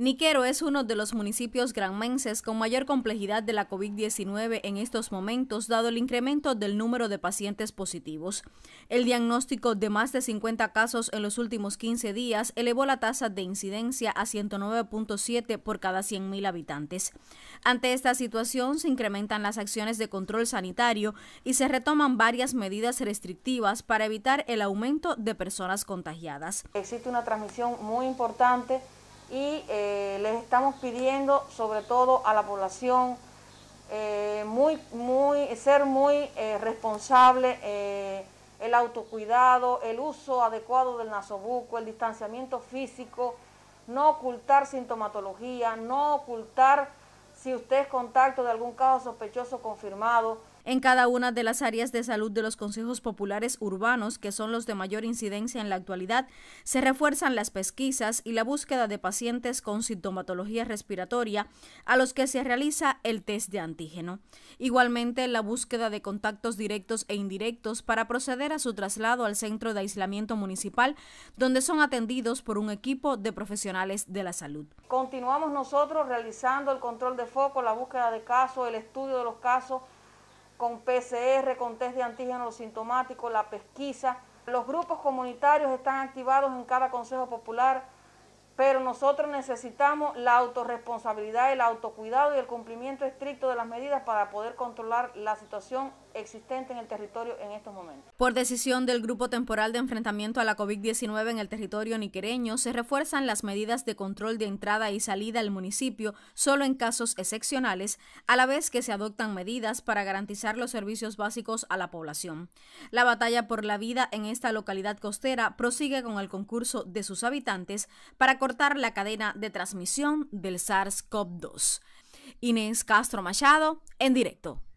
Niquero es uno de los municipios granmenses con mayor complejidad de la COVID-19 en estos momentos, dado el incremento del número de pacientes positivos. El diagnóstico de más de 50 casos en los últimos 15 días elevó la tasa de incidencia a 109.7 por cada 100.000 habitantes. Ante esta situación, se incrementan las acciones de control sanitario y se retoman varias medidas restrictivas para evitar el aumento de personas contagiadas. Existe una transmisión muy importante y eh, les estamos pidiendo sobre todo a la población eh, muy, ser muy eh, responsable, el autocuidado, el uso adecuado del nasobuco, el distanciamiento físico, no ocultar sintomatología, no ocultar si usted es contacto de algún caso sospechoso confirmado, en cada una de las áreas de salud de los consejos populares urbanos, que son los de mayor incidencia en la actualidad, se refuerzan las pesquisas y la búsqueda de pacientes con sintomatología respiratoria a los que se realiza el test de antígeno. Igualmente, la búsqueda de contactos directos e indirectos para proceder a su traslado al centro de aislamiento municipal, donde son atendidos por un equipo de profesionales de la salud. Continuamos nosotros realizando el control de foco, la búsqueda de casos, el estudio de los casos con PCR, con test de antígenos sintomático, la pesquisa. Los grupos comunitarios están activados en cada Consejo Popular, pero nosotros necesitamos la autorresponsabilidad, el autocuidado y el cumplimiento estricto de las medidas para poder controlar la situación existente en el territorio en estos momentos. Por decisión del Grupo Temporal de Enfrentamiento a la COVID-19 en el territorio niquereño, se refuerzan las medidas de control de entrada y salida al municipio solo en casos excepcionales, a la vez que se adoptan medidas para garantizar los servicios básicos a la población. La batalla por la vida en esta localidad costera prosigue con el concurso de sus habitantes para cortar la cadena de transmisión del SARS-CoV-2. Inés Castro Machado, en directo.